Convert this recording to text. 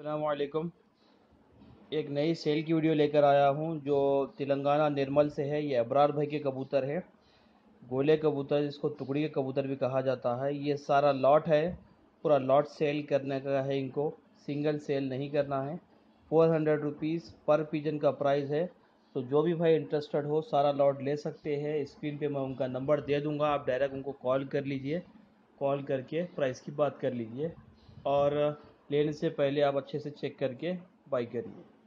अल्लाम एक नई सेल की वीडियो लेकर आया हूँ जो तेलंगाना निर्मल से है ये अबरार भाई के कबूतर है गोले कबूतर जिसको टुकड़ी के कबूतर भी कहा जाता है ये सारा लॉट है पूरा लॉट सेल करने का है इनको सिंगल सेल नहीं करना है फोर हंड्रेड रुपीज़ पर पीजन का प्राइस है तो जो भी भाई इंटरेस्टेड हो सारा लॉट ले सकते हैं स्क्रीन पर मैं उनका नंबर दे दूँगा आप डायरेक्ट उनको कॉल कर लीजिए कॉल करके प्राइस की बात कर लीजिए और लेने से पहले आप अच्छे से चेक करके बाई करिए